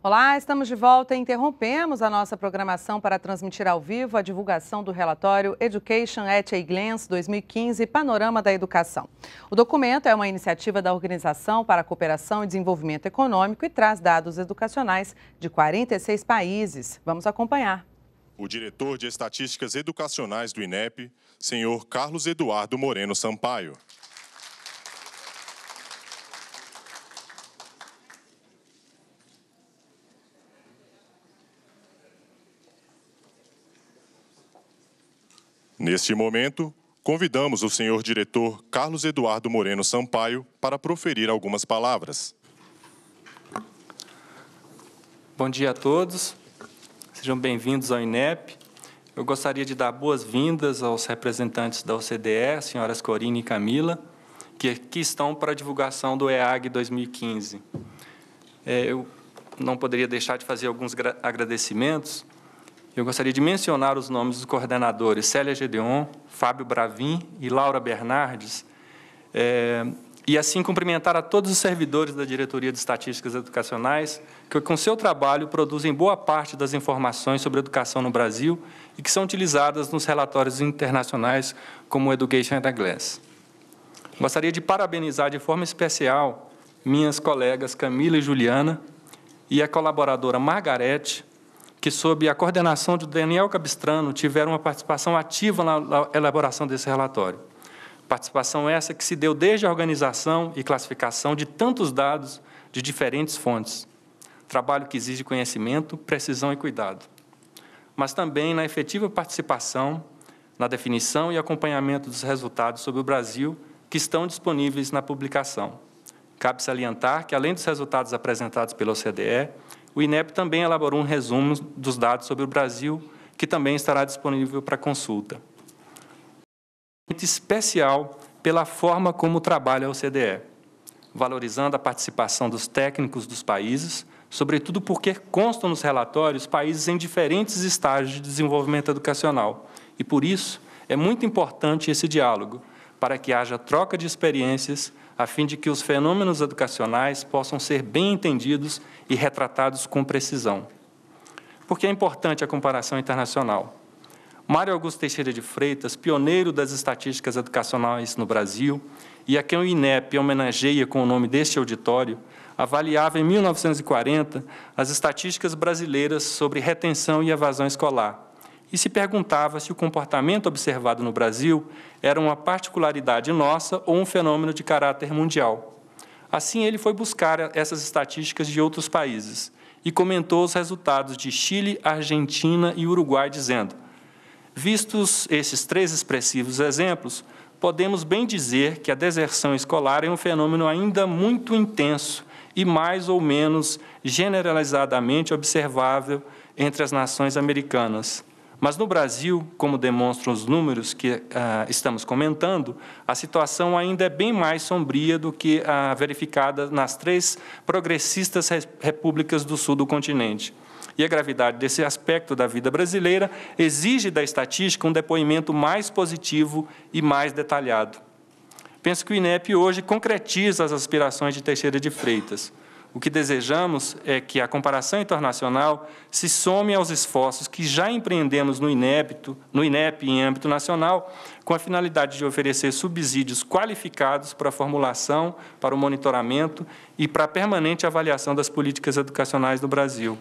Olá, estamos de volta. e Interrompemos a nossa programação para transmitir ao vivo a divulgação do relatório Education at a Glance 2015 Panorama da Educação. O documento é uma iniciativa da Organização para a Cooperação e Desenvolvimento Econômico e traz dados educacionais de 46 países. Vamos acompanhar. O diretor de Estatísticas Educacionais do INEP, senhor Carlos Eduardo Moreno Sampaio. Neste momento, convidamos o senhor diretor Carlos Eduardo Moreno Sampaio para proferir algumas palavras. Bom dia a todos. Sejam bem-vindos ao INEP. Eu gostaria de dar boas-vindas aos representantes da OCDE, senhoras Corina e Camila, que aqui estão para a divulgação do EAG 2015. É, eu não poderia deixar de fazer alguns agradecimentos eu gostaria de mencionar os nomes dos coordenadores Célia Gedeon, Fábio Bravin e Laura Bernardes, é, e assim cumprimentar a todos os servidores da Diretoria de Estatísticas Educacionais, que com seu trabalho produzem boa parte das informações sobre educação no Brasil e que são utilizadas nos relatórios internacionais como Education at a Glass. Gostaria de parabenizar de forma especial minhas colegas Camila e Juliana e a colaboradora Margarete que, sob a coordenação de Daniel Cabistrano, tiveram uma participação ativa na elaboração desse relatório. Participação essa que se deu desde a organização e classificação de tantos dados de diferentes fontes. Trabalho que exige conhecimento, precisão e cuidado. Mas também na efetiva participação, na definição e acompanhamento dos resultados sobre o Brasil que estão disponíveis na publicação. Cabe salientar que, além dos resultados apresentados pela OCDE, o INEP também elaborou um resumo dos dados sobre o Brasil, que também estará disponível para consulta. Especial pela forma como trabalha a OCDE, valorizando a participação dos técnicos dos países, sobretudo porque constam nos relatórios países em diferentes estágios de desenvolvimento educacional. E por isso, é muito importante esse diálogo, para que haja troca de experiências a fim de que os fenômenos educacionais possam ser bem entendidos e retratados com precisão. Por que é importante a comparação internacional? Mário Augusto Teixeira de Freitas, pioneiro das estatísticas educacionais no Brasil, e a quem o INEP homenageia com o nome deste auditório, avaliava em 1940 as estatísticas brasileiras sobre retenção e evasão escolar, e se perguntava se o comportamento observado no Brasil era uma particularidade nossa ou um fenômeno de caráter mundial. Assim, ele foi buscar essas estatísticas de outros países e comentou os resultados de Chile, Argentina e Uruguai, dizendo: Vistos esses três expressivos exemplos, podemos bem dizer que a deserção escolar é um fenômeno ainda muito intenso e mais ou menos generalizadamente observável entre as nações americanas. Mas no Brasil, como demonstram os números que ah, estamos comentando, a situação ainda é bem mais sombria do que a ah, verificada nas três progressistas repúblicas do sul do continente. E a gravidade desse aspecto da vida brasileira exige da estatística um depoimento mais positivo e mais detalhado. Penso que o INEP hoje concretiza as aspirações de Teixeira de Freitas. O que desejamos é que a comparação internacional se some aos esforços que já empreendemos no, inépito, no INEP em âmbito nacional, com a finalidade de oferecer subsídios qualificados para a formulação, para o monitoramento e para a permanente avaliação das políticas educacionais do Brasil.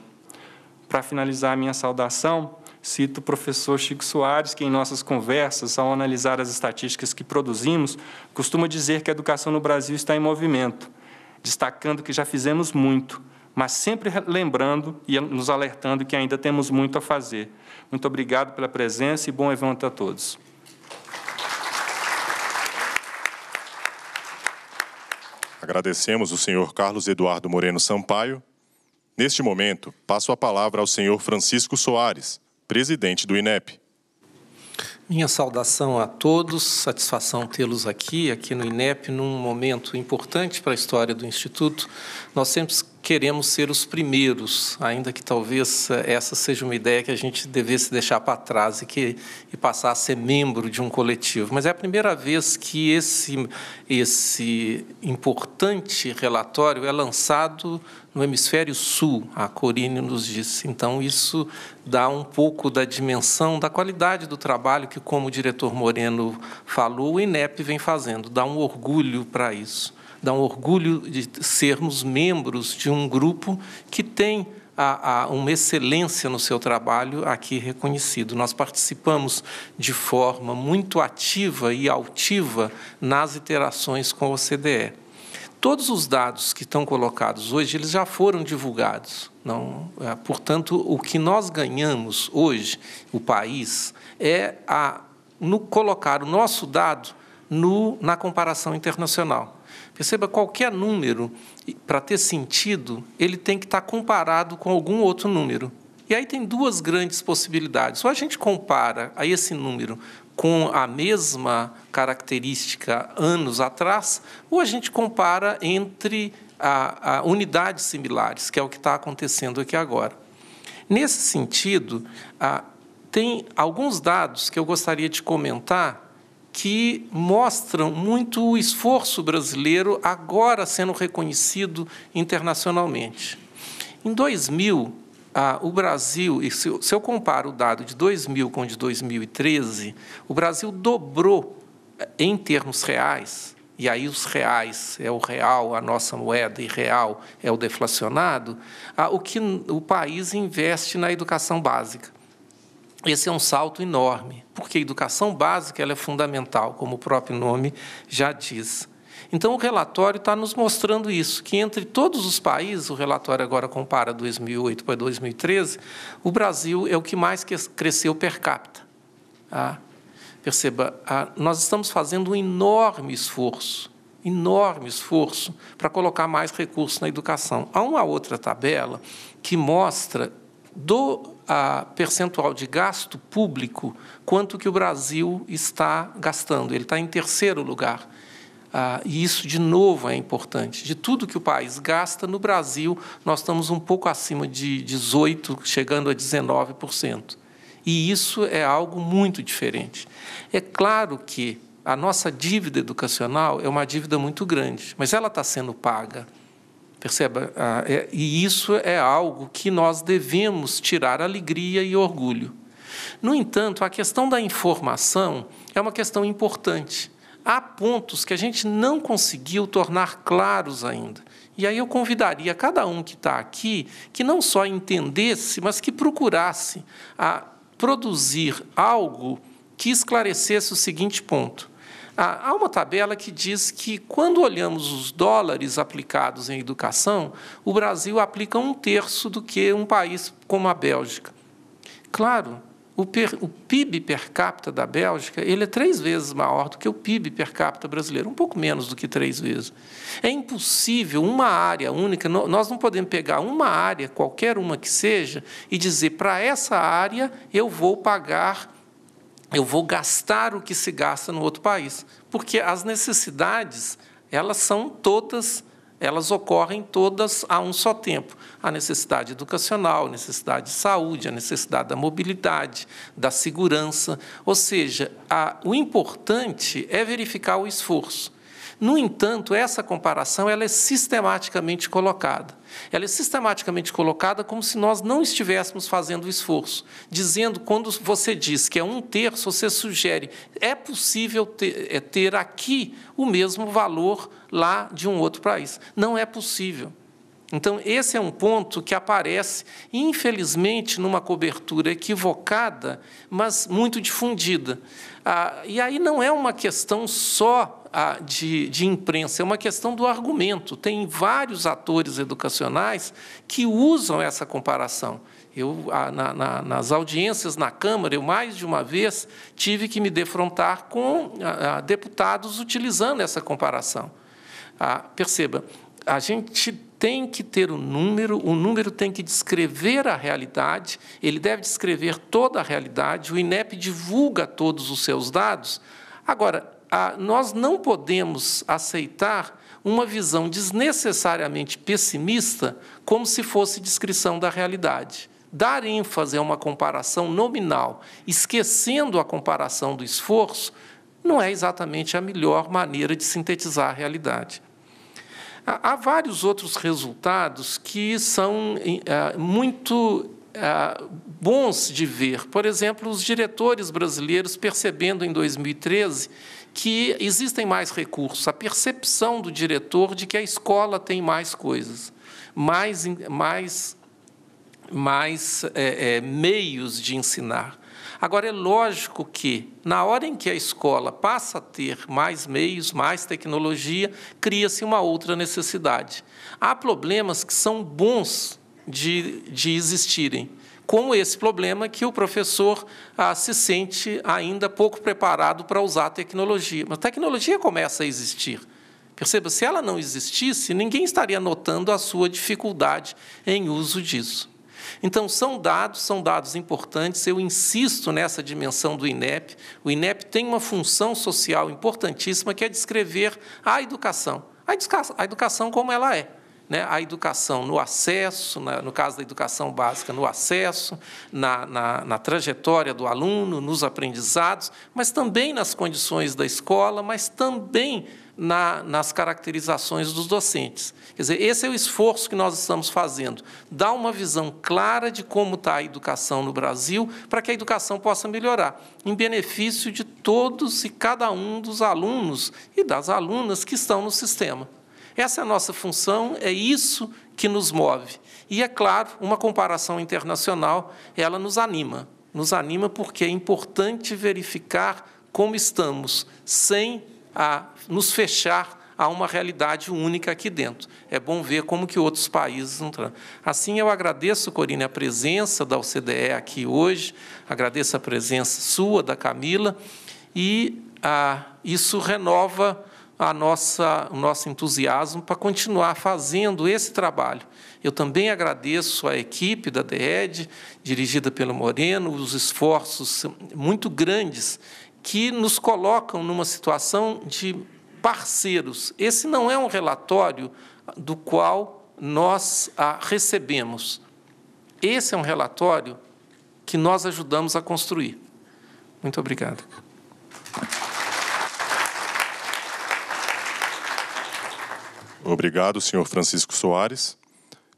Para finalizar a minha saudação, Cito o professor Chico Soares, que em nossas conversas, ao analisar as estatísticas que produzimos, costuma dizer que a educação no Brasil está em movimento destacando que já fizemos muito, mas sempre lembrando e nos alertando que ainda temos muito a fazer. Muito obrigado pela presença e bom evento a todos. Agradecemos o senhor Carlos Eduardo Moreno Sampaio. Neste momento, passo a palavra ao senhor Francisco Soares, presidente do INEP. Minha saudação a todos, satisfação tê-los aqui, aqui no INEP, num momento importante para a história do Instituto. Nós sempre queremos ser os primeiros, ainda que talvez eh, essa seja uma ideia que a gente devesse deixar para trás e, que, e passar a ser membro de um coletivo. Mas é a primeira vez que esse, esse importante relatório é lançado no hemisfério sul. A Corine nos disse. Então, isso dá um pouco da dimensão, da qualidade do trabalho que, como o diretor Moreno falou, o INEP vem fazendo. Dá um orgulho para isso. Dá um orgulho de sermos membros de um grupo que tem a, a uma excelência no seu trabalho aqui reconhecido. Nós participamos de forma muito ativa e altiva nas interações com o CDE. Todos os dados que estão colocados hoje, eles já foram divulgados. Não, é, portanto, o que nós ganhamos hoje, o país, é a, no colocar o nosso dado no, na comparação internacional. Perceba, qualquer número, para ter sentido, ele tem que estar comparado com algum outro número. E aí tem duas grandes possibilidades. Ou a gente compara a esse número com a mesma característica anos atrás, ou a gente compara entre a, a unidades similares, que é o que está acontecendo aqui agora. Nesse sentido, a, tem alguns dados que eu gostaria de comentar que mostram muito o esforço brasileiro agora sendo reconhecido internacionalmente. Em 2000, ah, o Brasil, se eu, se eu comparo o dado de 2000 com o de 2013, o Brasil dobrou eh, em termos reais, e aí os reais é o real, a nossa moeda e real é o deflacionado, ah, o que o país investe na educação básica. Esse é um salto enorme, porque a educação básica ela é fundamental, como o próprio nome já diz. Então, o relatório está nos mostrando isso, que entre todos os países, o relatório agora compara 2008 para 2013, o Brasil é o que mais cresceu per capita. Ah, perceba, ah, nós estamos fazendo um enorme esforço, enorme esforço para colocar mais recursos na educação. Há uma outra tabela que mostra do ah, percentual de gasto público quanto que o Brasil está gastando. Ele está em terceiro lugar. Ah, e isso, de novo, é importante. De tudo que o país gasta, no Brasil, nós estamos um pouco acima de 18%, chegando a 19%. E isso é algo muito diferente. É claro que a nossa dívida educacional é uma dívida muito grande, mas ela está sendo paga. Perceba? Ah, é, e isso é algo que nós devemos tirar alegria e orgulho. No entanto, a questão da informação é uma questão importante há pontos que a gente não conseguiu tornar claros ainda. E aí eu convidaria cada um que está aqui que não só entendesse, mas que procurasse a produzir algo que esclarecesse o seguinte ponto. Ah, há uma tabela que diz que, quando olhamos os dólares aplicados em educação, o Brasil aplica um terço do que um país como a Bélgica. Claro, o, per, o, PIB per capita da Bélgica ele é três vezes maior do que o PIB per capita brasileiro, um pouco menos do que três vezes. É impossível uma área única, nós não podemos pegar uma área, qualquer uma que seja, e dizer para essa área eu vou pagar, eu vou gastar o que se gasta no outro país, porque as necessidades elas são todas elas ocorrem todas a um só tempo. A necessidade educacional, a necessidade de saúde, a necessidade da mobilidade, da segurança. Ou seja, a, o importante é verificar o esforço. No entanto, essa comparação ela é sistematicamente colocada. Ela é sistematicamente colocada como se nós não estivéssemos fazendo o esforço, dizendo quando você diz que é um terço, você sugere é possível ter, é ter aqui o mesmo valor lá de um outro país. Não é possível. Então, esse é um ponto que aparece, infelizmente, numa cobertura equivocada, mas muito difundida. Ah, e aí não é uma questão só ah, de, de imprensa, é uma questão do argumento. Tem vários atores educacionais que usam essa comparação. Eu, ah, na, na, nas audiências na Câmara, eu mais de uma vez tive que me defrontar com ah, ah, deputados utilizando essa comparação. Ah, perceba, a gente tem que ter um número, o número tem que descrever a realidade, ele deve descrever toda a realidade, o INEP divulga todos os seus dados. Agora, a, nós não podemos aceitar uma visão desnecessariamente pessimista, como se fosse descrição da realidade. Dar ênfase a uma comparação nominal, esquecendo a comparação do esforço, não é exatamente a melhor maneira de sintetizar a realidade. Há vários outros resultados que são é, muito é, bons de ver. Por exemplo, os diretores brasileiros percebendo em 2013 que existem mais recursos, a percepção do diretor de que a escola tem mais coisas, mais, mais, mais é, é, meios de ensinar. Agora, é lógico que, na hora em que a escola passa a ter mais meios, mais tecnologia, cria-se uma outra necessidade. Há problemas que são bons de, de existirem, como esse problema que o professor ah, se sente ainda pouco preparado para usar a tecnologia. Mas a tecnologia começa a existir. Perceba, se ela não existisse, ninguém estaria notando a sua dificuldade em uso disso. Então, são dados, são dados importantes, eu insisto nessa dimensão do INEP. O INEP tem uma função social importantíssima, que é descrever a educação. A educação, como ela é. Né, a educação no acesso, na, no caso da educação básica, no acesso, na, na, na, trajetória do aluno, nos aprendizados, mas também nas condições da escola, mas também na, nas caracterizações dos docentes. Quer dizer, esse é o esforço que nós estamos fazendo, dar uma visão clara de como está a educação no Brasil, para que a educação possa melhorar, em benefício de todos e cada um dos alunos e das alunas que estão no sistema. Essa é a nossa função, é isso que nos move. E, é claro, uma comparação internacional, ela nos anima. Nos anima porque é importante verificar como estamos sem a nos fechar a uma realidade única aqui dentro. É bom ver como que outros países entram. Assim, eu agradeço, Corina, a presença da OCDE aqui hoje, agradeço a presença sua, da Camila, e ah, isso renova a nossa, o nosso entusiasmo para continuar fazendo esse trabalho. Eu também agradeço à equipe da DED, dirigida pelo Moreno, os esforços muito grandes que nos colocam numa situação de parceiros. Esse não é um relatório do qual nós a recebemos. Esse é um relatório que nós ajudamos a construir. Muito obrigado. Obrigado, senhor Francisco Soares.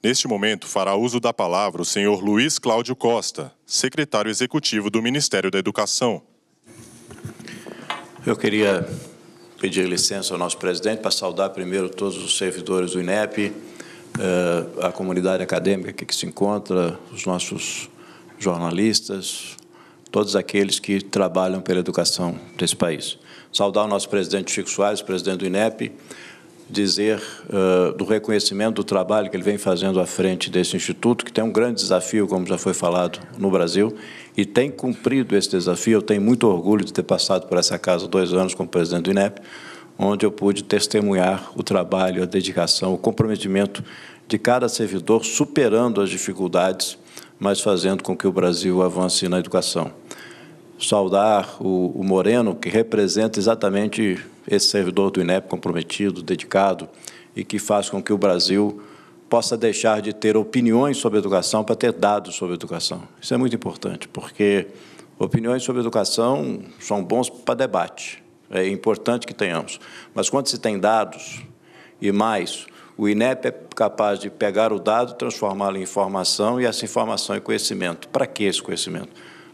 Neste momento, fará uso da palavra o senhor Luiz Cláudio Costa, secretário executivo do Ministério da Educação. Eu queria pedir licença ao nosso presidente para saudar primeiro todos os servidores do INEP, eh, a comunidade acadêmica que se encontra, os nossos jornalistas, todos aqueles que trabalham pela educação desse país. Saudar o nosso presidente Chico Soares, presidente do INEP, dizer uh, do reconhecimento do trabalho que ele vem fazendo à frente desse instituto, que tem um grande desafio, como já foi falado, no Brasil, e tem cumprido esse desafio. Eu tenho muito orgulho de ter passado por essa casa dois anos como presidente do INEP, onde eu pude testemunhar o trabalho, a dedicação, o comprometimento de cada servidor, superando as dificuldades, mas fazendo com que o Brasil avance na educação. Saudar o, o Moreno, que representa exatamente esse servidor do INEP comprometido, dedicado e que faz com que o Brasil possa deixar de ter opiniões sobre educação para ter dados sobre educação. Isso é muito importante, porque opiniões sobre educação são bons para debate. É importante que tenhamos. Mas quando se tem dados e mais, o INEP é capaz de pegar o dado, transformá-lo em informação e essa informação em conhecimento. Para que esse conhecimento?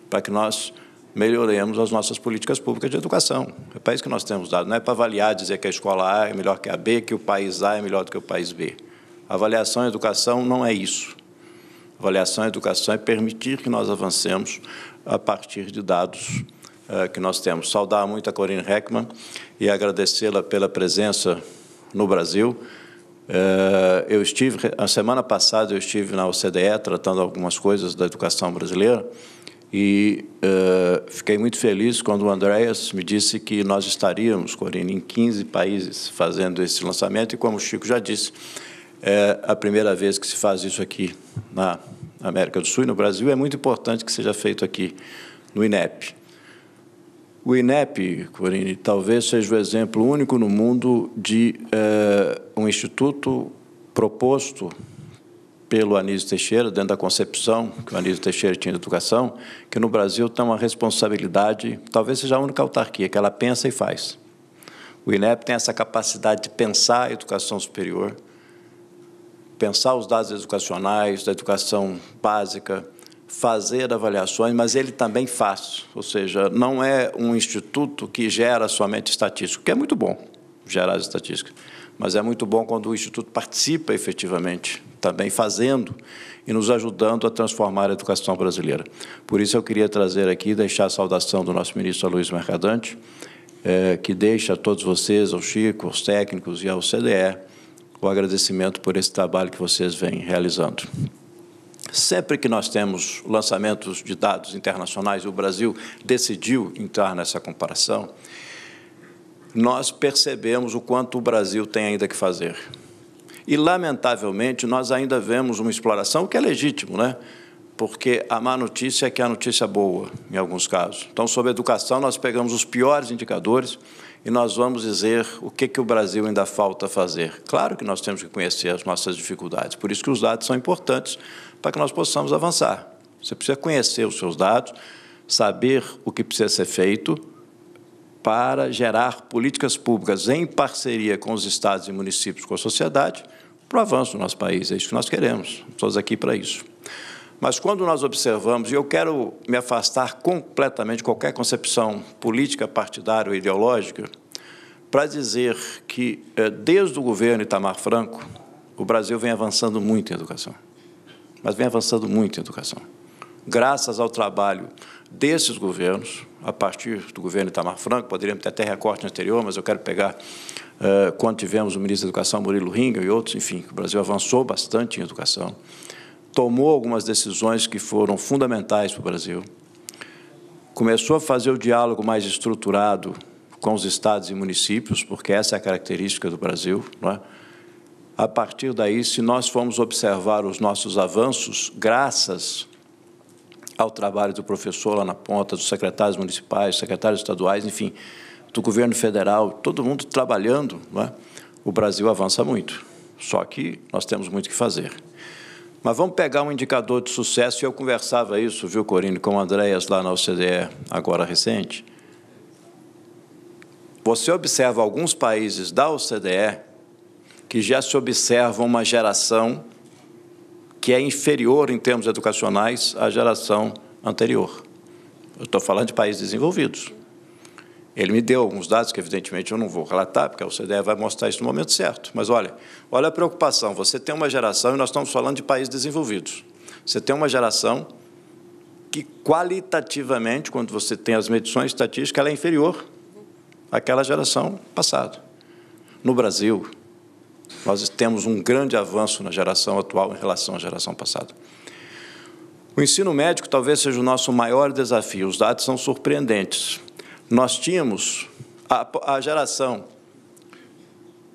Para que nós melhoremos as nossas políticas públicas de educação. É para isso que nós temos dados. não é para avaliar, dizer que a escola A é melhor que a B, que o país A é melhor do que o país B. avaliação em educação não é isso. avaliação em educação é permitir que nós avancemos a partir de dados uh, que nós temos. Saudar muito a Corinne Heckman e agradecê-la pela presença no Brasil. Uh, eu estive, a semana passada, eu estive na OCDE tratando algumas coisas da educação brasileira. E uh, fiquei muito feliz quando o Andréas me disse que nós estaríamos, Corina, em 15 países fazendo esse lançamento. E como o Chico já disse, é a primeira vez que se faz isso aqui na América do Sul e no Brasil. É muito importante que seja feito aqui no INEP. O INEP, Corine, talvez seja o exemplo único no mundo de uh, um instituto proposto pelo Anísio Teixeira, dentro da concepção que o Anísio Teixeira tinha de educação, que no Brasil tem uma responsabilidade, talvez seja a única autarquia, que ela pensa e faz. O INEP tem essa capacidade de pensar a educação superior, pensar os dados educacionais, da educação básica, fazer avaliações, mas ele também faz, ou seja, não é um instituto que gera somente estatística, que é muito bom gerar as estatísticas, mas é muito bom quando o Instituto participa efetivamente, também fazendo e nos ajudando a transformar a educação brasileira. Por isso, eu queria trazer aqui, deixar a saudação do nosso ministro Luiz Mercadante, eh, que deixa a todos vocês, ao Chico, aos técnicos e ao CDE, o agradecimento por esse trabalho que vocês vêm realizando. Sempre que nós temos lançamentos de dados internacionais, o Brasil decidiu entrar nessa comparação, nós percebemos o quanto o Brasil tem ainda que fazer. E, lamentavelmente, nós ainda vemos uma exploração que é legítimo, né? porque a má notícia é que a notícia é boa, em alguns casos. Então, sobre educação, nós pegamos os piores indicadores e nós vamos dizer o que, que o Brasil ainda falta fazer. Claro que nós temos que conhecer as nossas dificuldades, por isso que os dados são importantes para que nós possamos avançar. Você precisa conhecer os seus dados, saber o que precisa ser feito para gerar políticas públicas em parceria com os estados e municípios, com a sociedade, para o avanço do nosso país. É isso que nós queremos. Todos aqui para isso. Mas quando nós observamos, e eu quero me afastar completamente de qualquer concepção política, partidária ou ideológica, para dizer que, eh, desde o governo Itamar Franco, o Brasil vem avançando muito em educação. Mas vem avançando muito em educação. Graças ao trabalho desses governos, a partir do governo Itamar Franco, poderíamos ter até recorte anterior, mas eu quero pegar eh, quando tivemos o ministro da Educação, Murilo Ringa e outros, enfim, o Brasil avançou bastante em educação, tomou algumas decisões que foram fundamentais para o Brasil, começou a fazer o diálogo mais estruturado com os estados e municípios, porque essa é a característica do Brasil. Não é? A partir daí, se nós formos observar os nossos avanços, graças ao trabalho do professor lá na ponta, dos secretários municipais, secretários estaduais, enfim, do governo federal, todo mundo trabalhando, é? o Brasil avança muito. Só que nós temos muito que fazer. Mas vamos pegar um indicador de sucesso, e eu conversava isso, viu, Corine, com o Andréas lá na OCDE, agora recente. Você observa alguns países da OCDE que já se observa uma geração que é inferior em termos educacionais à geração anterior. Eu estou falando de países desenvolvidos. Ele me deu alguns dados que, evidentemente, eu não vou relatar, porque a OCDE vai mostrar isso no momento certo. Mas olha, olha a preocupação. Você tem uma geração, e nós estamos falando de países desenvolvidos. Você tem uma geração que, qualitativamente, quando você tem as medições estatísticas, ela é inferior àquela geração passada. No Brasil, nós temos um grande avanço na geração atual em relação à geração passada. O ensino médico talvez seja o nosso maior desafio. Os dados são surpreendentes. Nós tínhamos a, a geração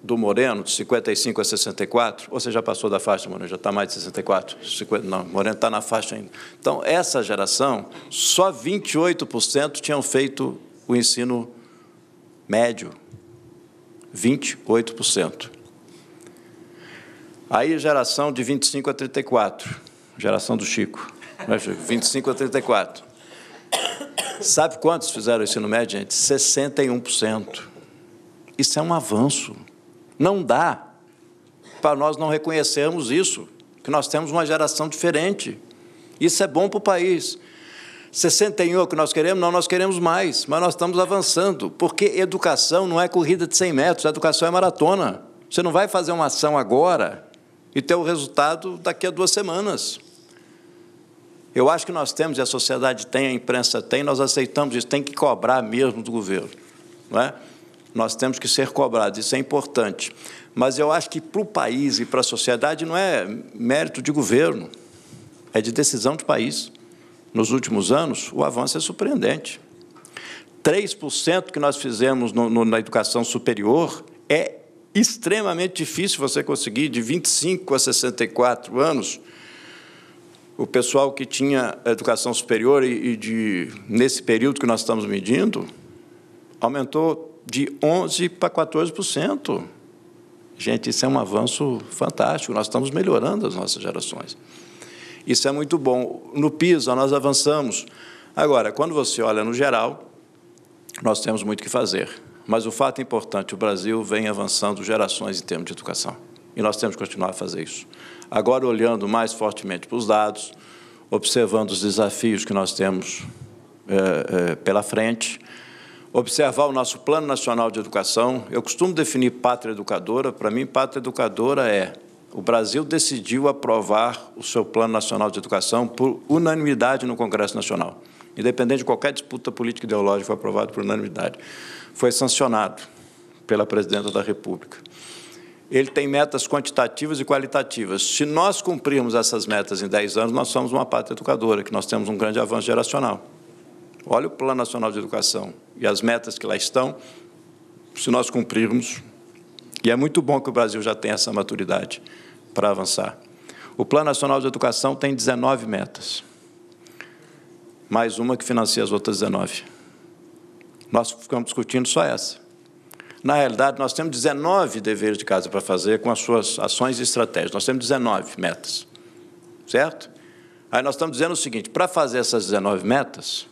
do Moreno, de 55 a 64, ou você já passou da faixa, Moreno, já está mais de 64, 50, não, Moreno está na faixa ainda. Então, essa geração, só 28% tinham feito o ensino médio. 28%. Aí, geração de 25 a 34, geração do Chico, 25 né, a 34. Sabe quantos fizeram o ensino médio, gente? 61%. Isso é um avanço. Não dá para nós não reconhecermos isso, que nós temos uma geração diferente. Isso é bom para o país. 61 é o que nós queremos? Não, nós queremos mais, mas nós estamos avançando, porque educação não é corrida de 100 metros, educação é maratona. Você não vai fazer uma ação agora e ter o resultado daqui a duas semanas. Eu acho que nós temos, e a sociedade tem, a imprensa tem, nós aceitamos isso, tem que cobrar mesmo do governo. Não é? Nós temos que ser cobrados, isso é importante. Mas eu acho que para o país e para a sociedade não é mérito de governo, é de decisão do país. Nos últimos anos, o avanço é surpreendente. 3% que nós fizemos no, no, na educação superior é extremamente difícil você conseguir de 25 a 64 anos o pessoal que tinha educação superior e, de nesse período que nós estamos medindo aumentou de 11 para 14%. Gente, isso é um avanço fantástico. Nós estamos melhorando as nossas gerações. Isso é muito bom. No PISA nós avançamos. Agora, quando você olha no geral, nós temos muito que fazer. Mas o fato importante, o Brasil vem avançando gerações em termos de educação. E nós temos que continuar a fazer isso. Agora, olhando mais fortemente para os dados, observando os desafios que nós temos é, é, pela frente, observar o nosso Plano Nacional de Educação. Eu costumo definir pátria educadora. Para mim, pátria educadora é o Brasil decidiu aprovar o seu Plano Nacional de Educação por unanimidade no Congresso Nacional, independente de qualquer disputa política e ideológica, foi aprovado por unanimidade foi sancionado pela Presidenta da República. Ele tem metas quantitativas e qualitativas. Se nós cumprirmos essas metas em 10 anos, nós somos uma pátria educadora, que nós temos um grande avanço geracional. Olha o Plano Nacional de Educação e as metas que lá estão, se nós cumprirmos. E é muito bom que o Brasil já tenha essa maturidade para avançar. O Plano Nacional de Educação tem 19 metas, mais uma que financia as outras 19. Nós ficamos discutindo só essa. Na realidade, nós temos 19 deveres de casa para fazer com as suas ações e estratégias. Nós temos 19 metas, certo? Aí nós estamos dizendo o seguinte: para fazer essas 19 metas,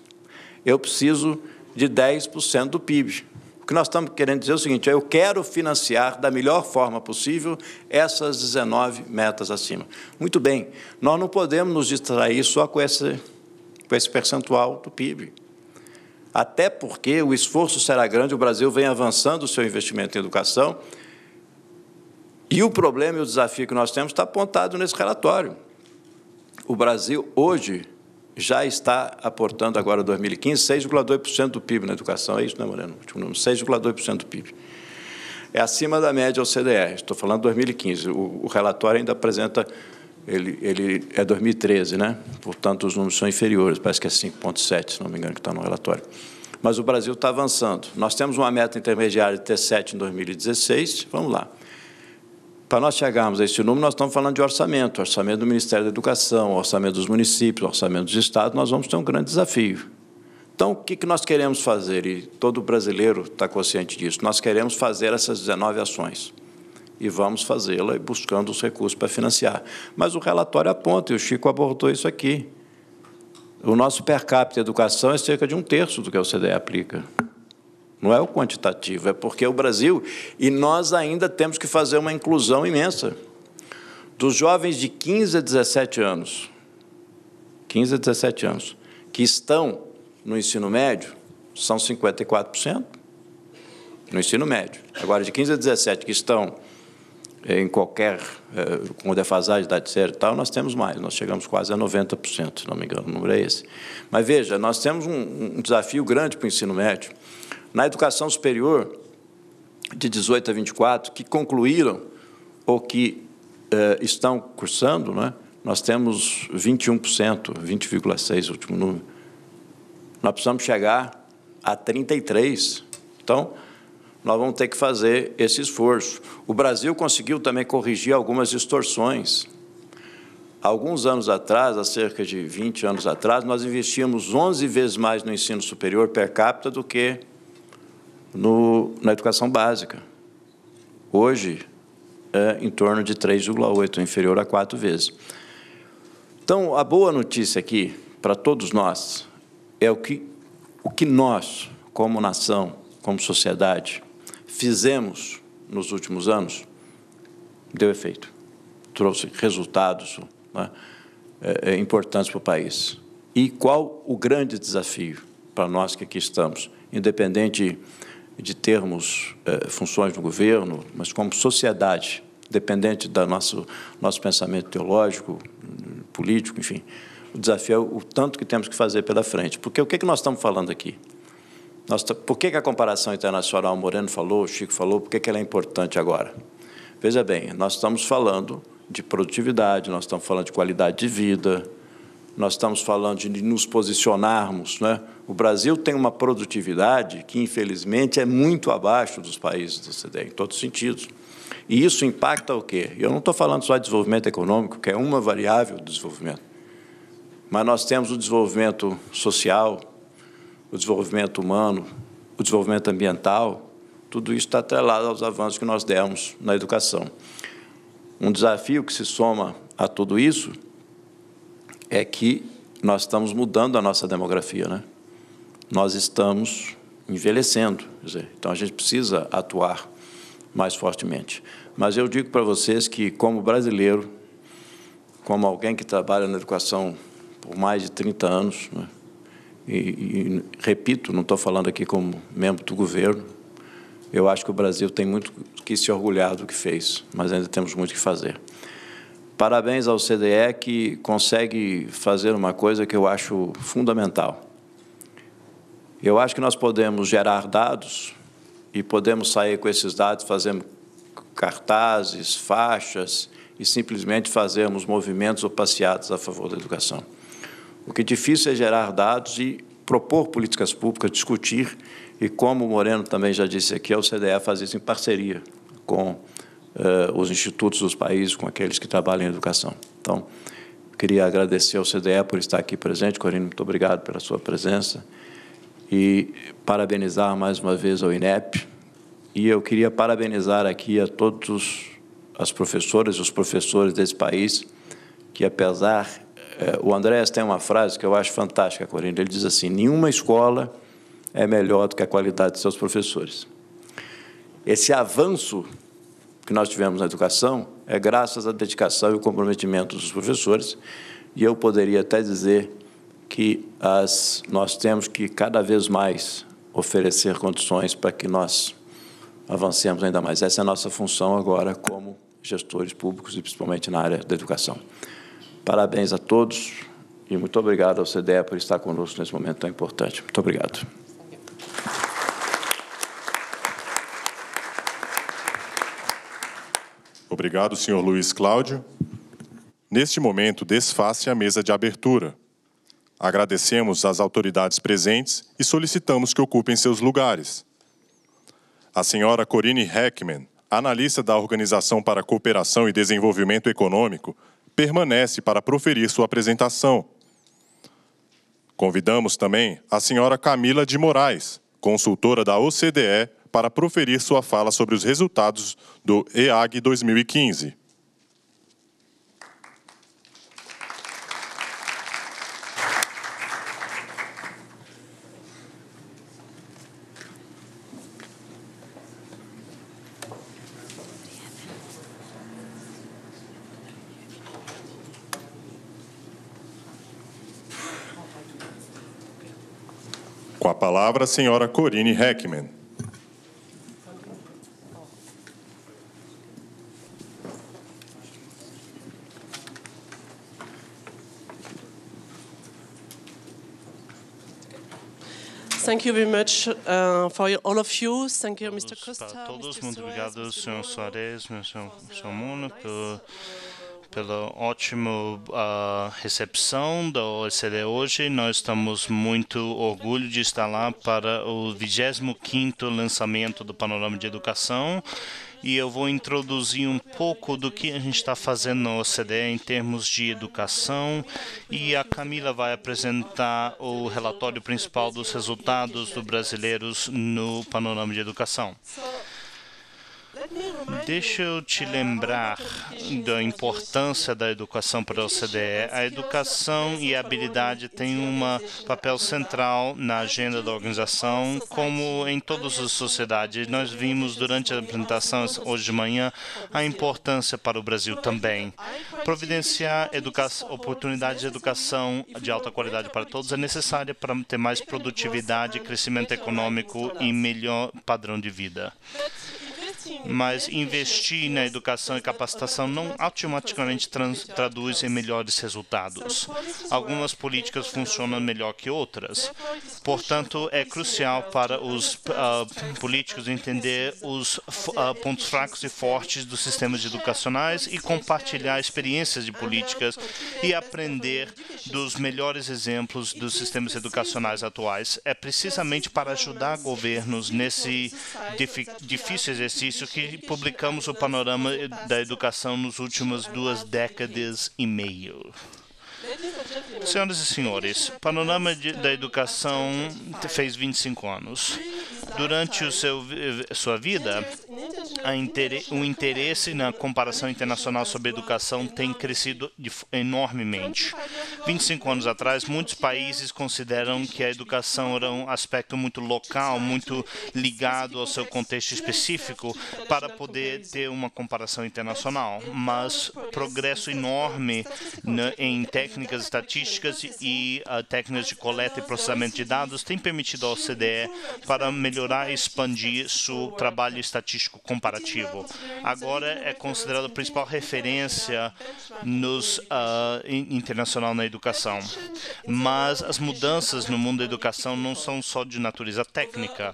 eu preciso de 10% do PIB. O que nós estamos querendo dizer é o seguinte: eu quero financiar da melhor forma possível essas 19 metas acima. Muito bem, nós não podemos nos distrair só com esse, com esse percentual do PIB até porque o esforço será grande, o Brasil vem avançando o seu investimento em educação. E o problema e o desafio que nós temos está apontado nesse relatório. O Brasil hoje já está aportando agora 2015 6,2% do PIB na educação. É isso, né, Moreno? Último número, 6,2% do PIB. É acima da média OCDE. Estou falando 2015. O, o relatório ainda apresenta ele, ele é 2013, né? Portanto, os números são inferiores, parece que é 5,7, se não me engano, que está no relatório. Mas o Brasil está avançando. Nós temos uma meta intermediária de ter 7 em 2016, vamos lá. Para nós chegarmos a esse número, nós estamos falando de orçamento, orçamento do Ministério da Educação, orçamento dos municípios, orçamento dos estados, nós vamos ter um grande desafio. Então, o que nós queremos fazer? E todo brasileiro está consciente disso. Nós queremos fazer essas 19 ações e vamos fazê-la e buscando os recursos para financiar. Mas o relatório aponta, e o Chico abordou isso aqui. O nosso per capita de educação é cerca de um terço do que a OCDE aplica. Não é o quantitativo, é porque o Brasil, e nós ainda temos que fazer uma inclusão imensa. Dos jovens de 15 a 17 anos, 15 a 17 anos, que estão no ensino médio, são 54% no ensino médio. Agora, de 15 a 17 que estão em qualquer, eh, com defasagem da idade séria e tal, nós temos mais, nós chegamos quase a 90%, se não me engano, o número é esse. Mas veja, nós temos um, um desafio grande para o ensino médio. Na educação superior, de 18 a 24, que concluíram ou que eh, estão cursando, né, nós temos 21%, 20,6% o último número. Nós precisamos chegar a 33%. Então, nós vamos ter que fazer esse esforço. O Brasil conseguiu também corrigir algumas distorções. Alguns anos atrás, há cerca de 20 anos atrás, nós investíamos 11 vezes mais no ensino superior per capita do que no, na educação básica. Hoje, é em torno de 3,8, inferior a 4 vezes. Então, a boa notícia aqui, para todos nós, é o que, o que nós, como nação, como sociedade, fizemos nos últimos anos deu efeito, trouxe resultados né, é, é, importantes para o país. E qual o grande desafio para nós que aqui estamos, independente de termos é, funções no governo, mas como sociedade, dependente do nosso, nosso pensamento teológico, político, enfim, o desafio é o tanto que temos que fazer pela frente. Porque o que, é que nós estamos falando aqui? Nós, por que, que a comparação internacional, o Moreno falou, o Chico falou, por que, que ela é importante agora? Veja bem, nós estamos falando de produtividade, nós estamos falando de qualidade de vida, nós estamos falando de nos posicionarmos. Né? O Brasil tem uma produtividade que, infelizmente, é muito abaixo dos países do CDE, em todos os sentidos. E isso impacta o quê? Eu não estou falando só de desenvolvimento econômico, que é uma variável do desenvolvimento, mas nós temos o desenvolvimento social, o desenvolvimento humano, o desenvolvimento ambiental, tudo isso está atrelado aos avanços que nós demos na educação. Um desafio que se soma a tudo isso é que nós estamos mudando a nossa demografia, né? Nós estamos envelhecendo, dizer, então a gente precisa atuar mais fortemente. Mas eu digo para vocês que, como brasileiro, como alguém que trabalha na educação por mais de 30 anos, né? E, e repito, não estou falando aqui como membro do governo, eu acho que o Brasil tem muito que se orgulhar do que fez, mas ainda temos muito que fazer. Parabéns ao CDE que consegue fazer uma coisa que eu acho fundamental. Eu acho que nós podemos gerar dados e podemos sair com esses dados fazendo cartazes, faixas e simplesmente fazermos movimentos ou passeados a favor da educação. O que é difícil é gerar dados e propor políticas públicas, discutir, e como o Moreno também já disse aqui, a OCDE faz isso em parceria com eh, os institutos dos países, com aqueles que trabalham em educação. Então, queria agradecer ao CDE por estar aqui presente. Corine, muito obrigado pela sua presença. E parabenizar mais uma vez ao INEP. E eu queria parabenizar aqui a todos as professoras e os professores desse país, que apesar é, o Andrés tem uma frase que eu acho fantástica, Corinda. Ele diz assim: nenhuma escola é melhor do que a qualidade de seus professores. Esse avanço que nós tivemos na educação é graças à dedicação e ao comprometimento dos professores. E eu poderia até dizer que as, nós temos que cada vez mais oferecer condições para que nós avancemos ainda mais. Essa é a nossa função agora como gestores públicos e principalmente na área da educação. Parabéns a todos e muito obrigado ao CDE por estar conosco nesse momento tão importante. Muito obrigado. Obrigado, senhor Luiz Cláudio. Neste momento, desface a mesa de abertura. Agradecemos às autoridades presentes e solicitamos que ocupem seus lugares. A senhora Corine Heckman, analista da Organização para a Cooperação e Desenvolvimento Econômico, permanece para proferir sua apresentação. Convidamos também a senhora Camila de Moraes, consultora da OCDE, para proferir sua fala sobre os resultados do EAG 2015. Com a palavra, a senhora Corine Heckman. Thank you very much uh, for all of you. Thank you, Mr. Costa. Tá, todos, muito obrigado, Sr. Soares, Sr. Muno, pela ótima uh, recepção da OECD hoje. Nós estamos muito orgulho de estar lá para o 25º lançamento do Panorama de Educação e eu vou introduzir um pouco do que a gente está fazendo na OCDE em termos de educação e a Camila vai apresentar o relatório principal dos resultados do brasileiros no panorama de educação. Deixa eu te lembrar da importância da educação para a OCDE. A educação e a habilidade têm um papel central na agenda da organização, como em todas as sociedades. Nós vimos durante a apresentação hoje de manhã a importância para o Brasil também. Providenciar oportunidades de educação de alta qualidade para todos é necessária para ter mais produtividade, crescimento econômico e melhor padrão de vida. Mas investir na educação e capacitação não automaticamente traduz em melhores resultados. Algumas políticas funcionam melhor que outras. Né, Portanto, é crucial para os uh, políticos entender os uh, pontos fracos e fortes dos sistemas é educacionais e compartilhar experiências de políticas e tá aprender dos melhores exemplos dos sistemas educacionais atuais. É precisamente para ajudar governos nesse difícil exercício início que publicamos o panorama da educação nos últimas duas décadas e meio. Senhoras e senhores, o panorama de, da educação fez 25 anos. Durante o seu, eh, sua vida, inter, o interesse na comparação internacional sobre educação tem crescido enormemente. 25 anos atrás, muitos países consideram que a educação era um aspecto muito local, muito ligado ao seu contexto específico, para poder ter uma comparação internacional. Mas progresso enorme em técnicas estatísticas e ah, técnicas de coleta e processamento de dados tem permitido ao OCDE para melhorar melhorar e expandir seu trabalho estatístico comparativo. Agora é considerado a principal referência nos, uh, internacional na educação. Mas as mudanças no mundo da educação não são só de natureza técnica.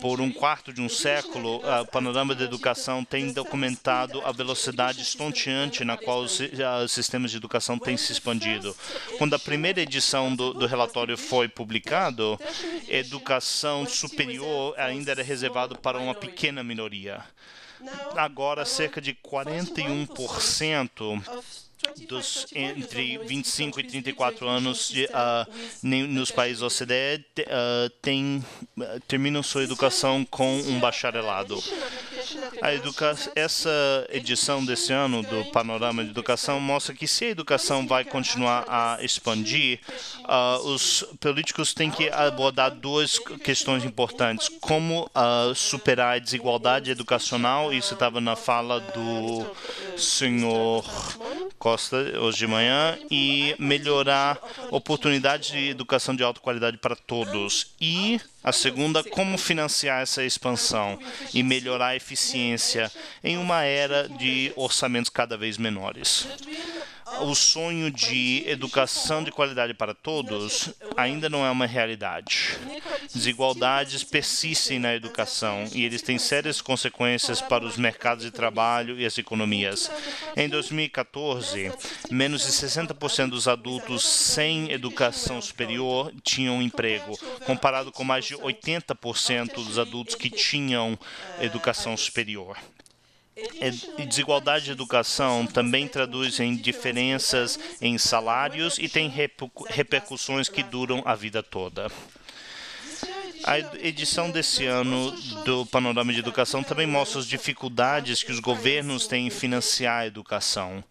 Por um quarto de um século, ah, o panorama da educação tem documentado a velocidade estonteante na qual os ah, sistemas de educação têm se expandido. Quando a primeira edição do, do relatório foi publicado, educação superior superior ainda era reservado para uma pequena minoria. Agora, cerca de 41% dos entre 25 e 34 anos de, uh, nos países OCDE uh, ah, tem, ah, terminam sua educação com um bacharelado. A educa... Essa edição desse ano do Panorama de Educação mostra que se a educação vai continuar a expandir, uh, os políticos têm que abordar duas questões importantes: como uh, superar a desigualdade educacional, isso estava na fala do senhor Costa hoje de manhã, e melhorar oportunidades de educação de alta qualidade para todos. E a segunda, como financiar essa expansão e melhorar a eficiência em uma era de orçamentos cada vez menores o sonho de educação de qualidade para todos ainda não é uma realidade. Desigualdades persistem na educação e eles têm sérias consequências para os mercados de trabalho e as economias. Em 2014, menos de 60% dos adultos sem educação superior tinham emprego, comparado com mais de 80% dos adultos que tinham educação superior. É, e desigualdade de educação também traduz em diferenças em salários e tem repercussões que duram a vida toda. A edição desse ano do Panorama de Educação também mostra as dificuldades que os governos têm em financiar a educação.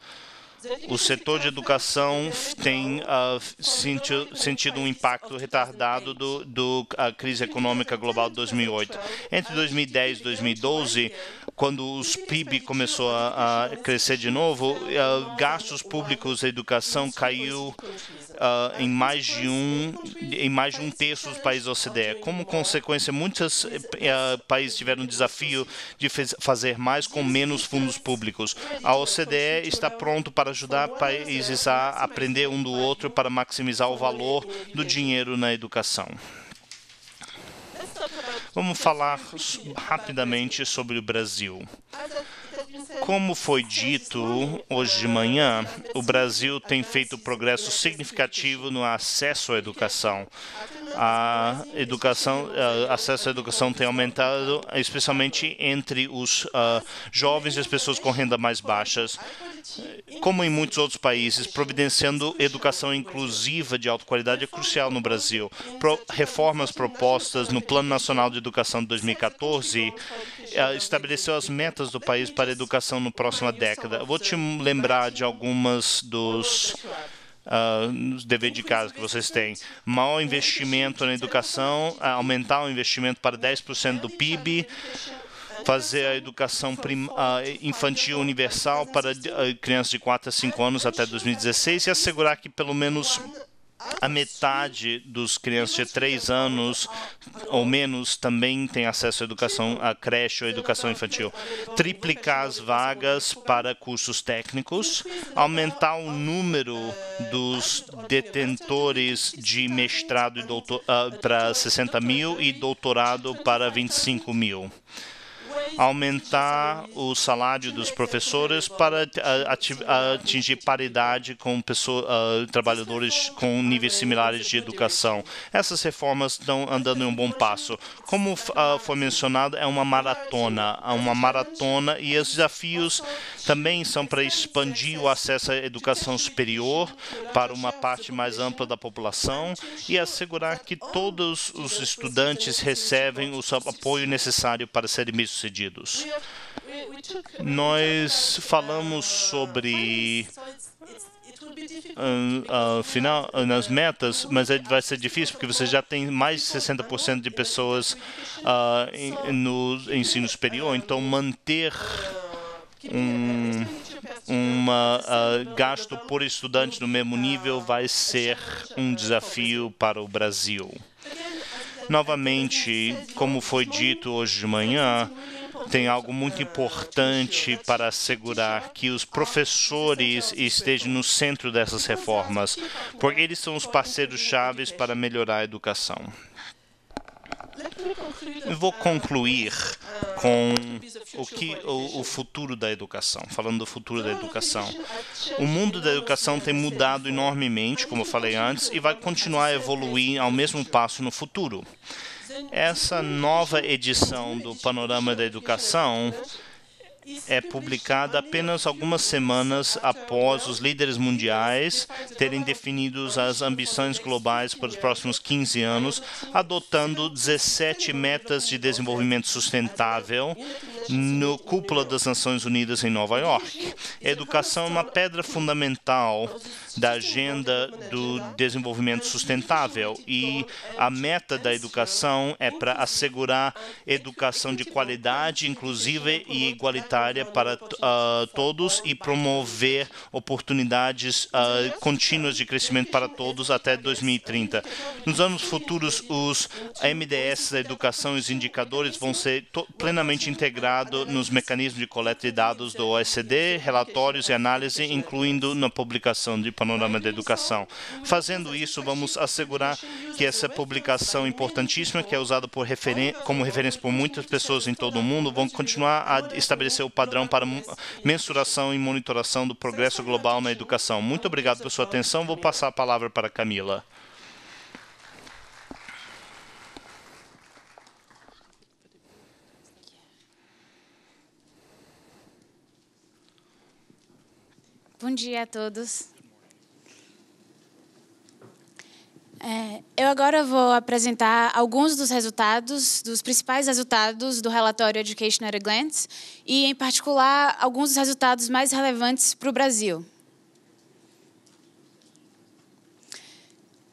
O setor de educação tem uh, senti sentido um impacto retardado do, do a crise econômica global de 2008. Entre 2010 e 2012, quando o PIB começou a, a crescer de novo, uh, gastos públicos da educação caiu Uh, em mais de um em mais de um terço dos países da OCDE. Como consequência, muitos uh, eh, países tiveram o desafio de fazer mais com menos fundos públicos. A OCDE está pronto para para ajudar países a aprender um do outro para maximizar o valor do dinheiro na educação. Vamos falar rapidamente sobre o Brasil. Como foi dito hoje de manhã, o Brasil tem feito progresso significativo no acesso à educação a educação, acesso à educação tem aumentado, especialmente entre os uh, jovens e as pessoas com renda mais baixas, como em muitos outros países, providenciando educação inclusiva de alta qualidade é crucial no Brasil. Pro, reformas propostas no Plano Nacional de Educação de 2014 uh, ah, estabeleceu as metas do país para a educação na próxima década. vou te lembrar de algumas dos uh, dever de casa que vocês têm, mau investimento na educação, aumentar o investimento para 10% do PIB, fazer a educação ah, infantil universal para ah, crianças de 4 a 5 anos até 2016 e assegurar que pelo menos a metade dos crianças de 3 anos ou menos também tem acesso à educação, à creche ou à educação infantil. Triplicar as vagas para cursos técnicos, aumentar o número dos detentores de mestrado doutor, uh, para 60 mil e doutorado para 25 mil aumentar o salário dos professores para atingir paridade com pessoas, uh, ah, trabalhadores com níveis similares de educação. Essas reformas estão andando em um bom passo. Como uh, foi mencionado, é uma maratona, é uma maratona e os desafios também são para expandir o acesso à educação superior para uma parte mais ampla da população e assegurar que todos os estudantes recebem o apoio necessário para serem bem-sucedidos pedidos. Nós uh, falamos sobre uh, uh, final, uh, nas metas, mas é, vai ser difícil porque você já tem mais de 60% de pessoas no ensino superior, então manter um uh, gasto então, por estudante no mesmo nível vai ser um desafio para o Brasil. Novamente, como foi dito hoje de manhã, tem algo muito importante para assegurar que os professores estejam no centro dessas reformas, porque eles são os parceiros chaves para melhorar a educação. Vou concluir com o que o, o, futuro da educação, falando do futuro da educação. O mundo da educação tem mudado enormemente, como eu falei antes, e vai continuar a evoluir ao mesmo passo no futuro. Essa nova edição do Panorama da Educação é publicada apenas algumas semanas após os líderes mundiais terem definido as ambições globais para os próximos 15 anos, adotando 17 metas de desenvolvimento sustentável no cúpula das Nações Unidas em Nova York. A educação é uma pedra fundamental da agenda do desenvolvimento sustentável e a meta da educação é para assegurar educação de qualidade, inclusiva e igualitária para uh, todos e promover oportunidades uh, contínuas de crescimento para todos até 2030. Nos anos futuros, os MDS da educação e os indicadores vão ser plenamente integrados baseado nos mecanismos de coleta de dados do OECD, relatórios e análise, incluindo na publicação de Panorama da Educação. Fazendo isso, vamos assegurar que essa publicação importantíssima, que é usada referen como referência por muitas pessoas em todo o mundo, vão continuar a estabelecer o padrão para mensuração e monitoração do progresso global na educação. Muito obrigado pela sua atenção. Vou passar a palavra para a Camila. Bom dia a todos. É, eu agora vou apresentar alguns dos resultados, dos principais resultados do relatório Education at a Glance e, em particular, alguns dos resultados mais relevantes para o Brasil.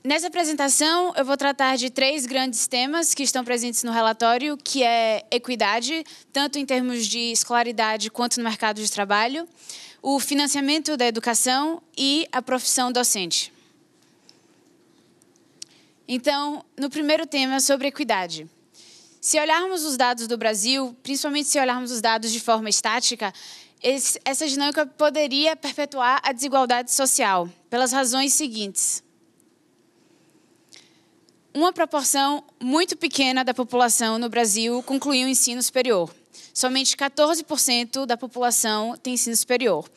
Nessa apresentação, eu vou tratar de três grandes temas que estão presentes no relatório, que é equidade, tanto em termos de escolaridade quanto no mercado de trabalho, o financiamento da educação e a profissão docente. Então, no primeiro tema, sobre equidade. Se olharmos os dados do Brasil, principalmente se olharmos os dados de forma estática, esse, essa dinâmica poderia perpetuar a desigualdade social, pelas razões seguintes. Uma proporção muito pequena da população no Brasil concluiu o ensino superior. Somente 14% da população tem ensino superior.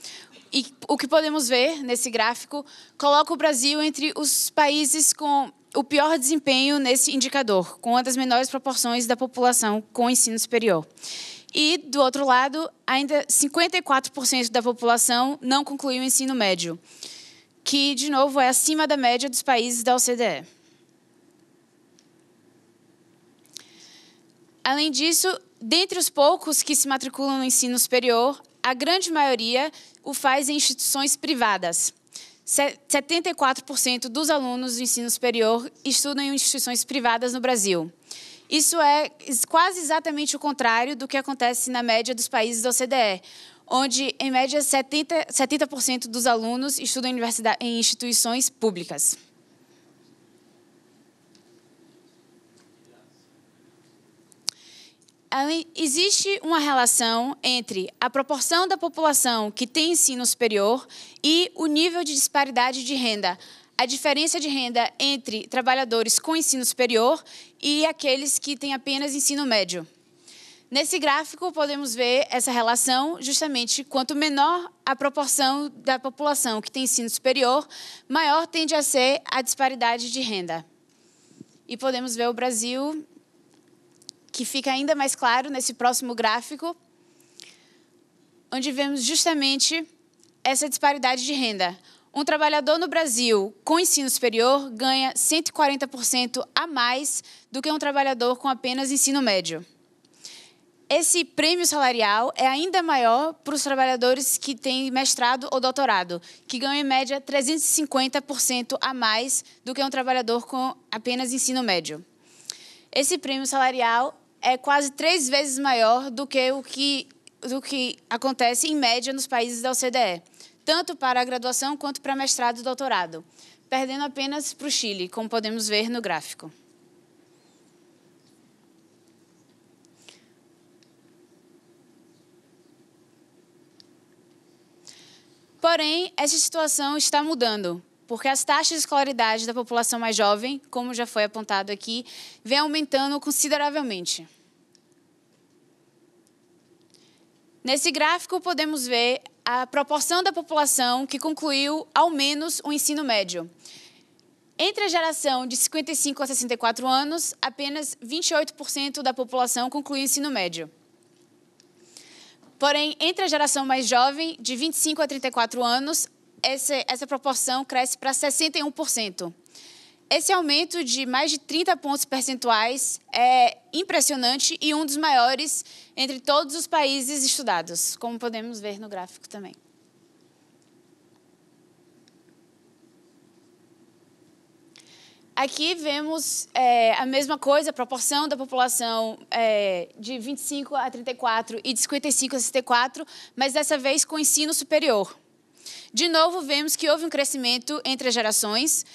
E o que podemos ver nesse gráfico coloca o Brasil entre os países com o pior desempenho nesse indicador, com uma das menores proporções da população com ensino superior. E, do outro lado, ainda 54% da população não concluiu o ensino médio, que, de novo, é acima da média dos países da OCDE. Além disso, Dentre os poucos que se matriculam no ensino superior, a grande maioria o faz em instituições privadas. 74% dos alunos do ensino superior estudam em instituições privadas no Brasil. Isso é quase exatamente o contrário do que acontece na média dos países da OCDE, onde, em média, 70%, 70 dos alunos estudam em, em instituições públicas. existe uma relação entre a proporção da população que tem ensino superior e o nível de disparidade de renda, a diferença de renda entre trabalhadores com ensino superior e aqueles que têm apenas ensino médio. Nesse gráfico, podemos ver essa relação, justamente quanto menor a proporção da população que tem ensino superior, maior tende a ser a disparidade de renda. E podemos ver o Brasil que fica ainda mais claro nesse próximo gráfico, onde vemos justamente essa disparidade de renda. Um trabalhador no Brasil com ensino superior ganha 140% a mais do que um trabalhador com apenas ensino médio. Esse prêmio salarial é ainda maior para os trabalhadores que têm mestrado ou doutorado, que ganham em média 350% a mais do que um trabalhador com apenas ensino médio. Esse prêmio salarial é quase três vezes maior do que o que, do que acontece em média nos países da OCDE, tanto para a graduação quanto para mestrado e doutorado, perdendo apenas para o Chile, como podemos ver no gráfico. Porém, essa situação está mudando porque as taxas de escolaridade da população mais jovem, como já foi apontado aqui, vem aumentando consideravelmente. Nesse gráfico, podemos ver a proporção da população que concluiu ao menos o ensino médio. Entre a geração de 55 a 64 anos, apenas 28% da população concluiu o ensino médio. Porém, entre a geração mais jovem, de 25 a 34 anos, essa, essa proporção cresce para 61%. Esse aumento de mais de 30 pontos percentuais é impressionante e um dos maiores entre todos os países estudados, como podemos ver no gráfico também. Aqui vemos é, a mesma coisa, a proporção da população é, de 25 a 34 e de 55 a 64, mas dessa vez com ensino superior. De novo, vemos que houve um crescimento entre as gerações,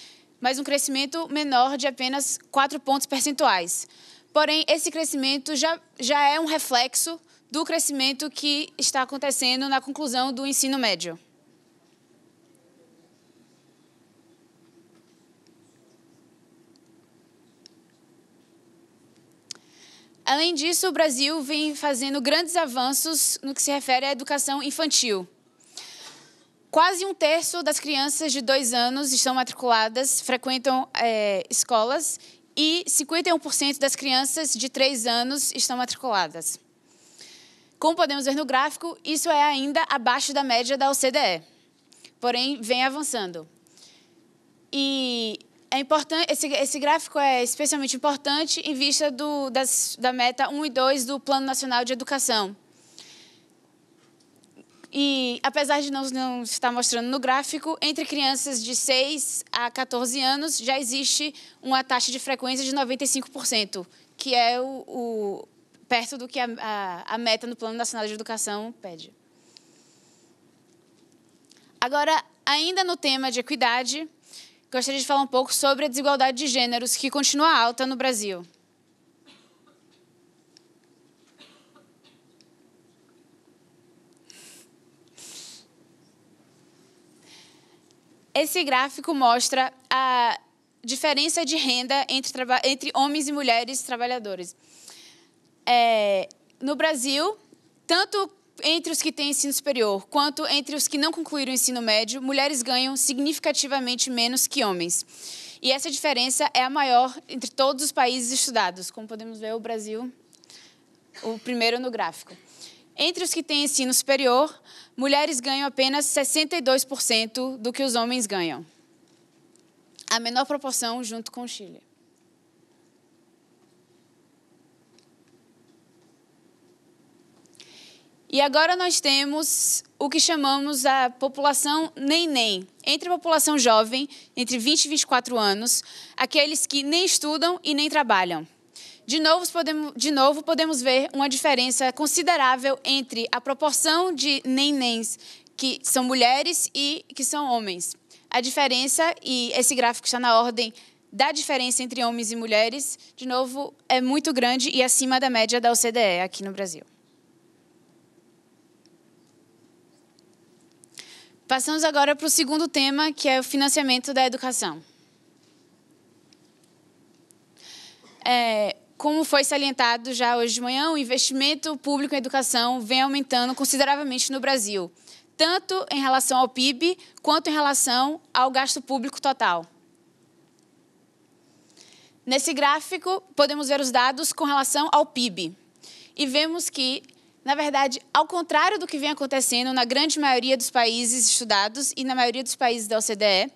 mas um crescimento menor de apenas 4 pontos percentuais. Porém, esse crescimento já, já é um reflexo do crescimento que está acontecendo na conclusão do ensino médio. Além disso, o Brasil vem fazendo grandes avanços no que se refere à educação infantil. Quase um terço das crianças de dois anos estão matriculadas, frequentam é, escolas e 51% das crianças de três anos estão matriculadas. Como podemos ver no gráfico, isso é ainda abaixo da média da OCDE, porém vem avançando. E é importante, esse, esse gráfico é especialmente importante em vista do, das, da meta 1 e 2 do Plano Nacional de Educação, e apesar de não, não estar mostrando no gráfico, entre crianças de 6 a 14 anos já existe uma taxa de frequência de 95%, que é o, o perto do que a, a, a meta no Plano Nacional de Educação pede. Agora, ainda no tema de equidade, gostaria de falar um pouco sobre a desigualdade de gêneros, que continua alta no Brasil. Esse gráfico mostra a diferença de renda entre, entre homens e mulheres trabalhadores. É, no Brasil, tanto entre os que têm ensino superior quanto entre os que não concluíram o ensino médio, mulheres ganham significativamente menos que homens. E essa diferença é a maior entre todos os países estudados, como podemos ver o Brasil, o primeiro no gráfico. Entre os que têm ensino superior, mulheres ganham apenas 62% do que os homens ganham. A menor proporção junto com o Chile. E agora nós temos o que chamamos a população nem-nem. Entre a população jovem, entre 20 e 24 anos, aqueles que nem estudam e nem trabalham. De novo, podemos, de novo, podemos ver uma diferença considerável entre a proporção de nenéns que são mulheres e que são homens. A diferença, e esse gráfico está na ordem da diferença entre homens e mulheres, de novo, é muito grande e acima da média da OCDE aqui no Brasil. Passamos agora para o segundo tema, que é o financiamento da educação. É, como foi salientado já hoje de manhã, o investimento público em educação vem aumentando consideravelmente no Brasil, tanto em relação ao PIB quanto em relação ao gasto público total. Nesse gráfico, podemos ver os dados com relação ao PIB. E vemos que, na verdade, ao contrário do que vem acontecendo na grande maioria dos países estudados e na maioria dos países da OCDE,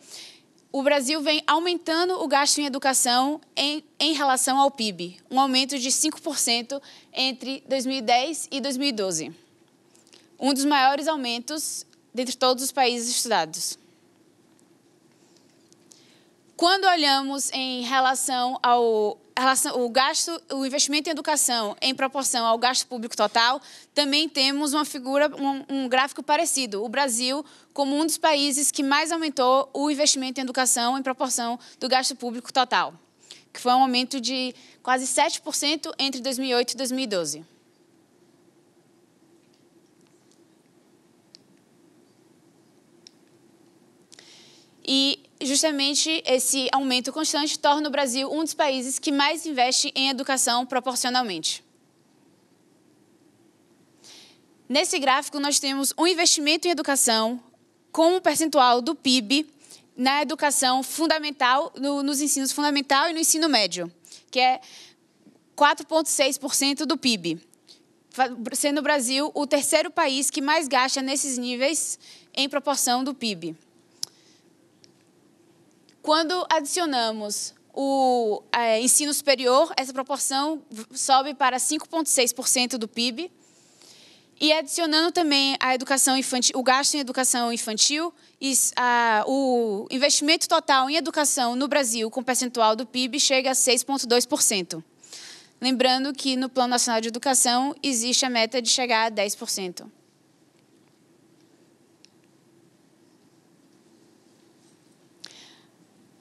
o Brasil vem aumentando o gasto em educação em, em relação ao PIB, um aumento de 5% entre 2010 e 2012. Um dos maiores aumentos dentre todos os países estudados. Quando olhamos em relação ao relação, o gasto, o investimento em educação em proporção ao gasto público total, também temos uma figura, um, um gráfico parecido. O Brasil como um dos países que mais aumentou o investimento em educação em proporção do gasto público total, que foi um aumento de quase 7% entre 2008 e 2012. E justamente esse aumento constante torna o Brasil um dos países que mais investe em educação proporcionalmente. Nesse gráfico, nós temos o um investimento em educação com o percentual do PIB na educação fundamental, no, nos ensinos fundamental e no ensino médio, que é 4,6% do PIB, sendo o Brasil o terceiro país que mais gasta nesses níveis em proporção do PIB. Quando adicionamos o é, ensino superior, essa proporção sobe para 5,6% do PIB, e adicionando também a educação infantil, o gasto em educação infantil, e, a, o investimento total em educação no Brasil com percentual do PIB chega a 6,2%. Lembrando que no Plano Nacional de Educação existe a meta de chegar a 10%.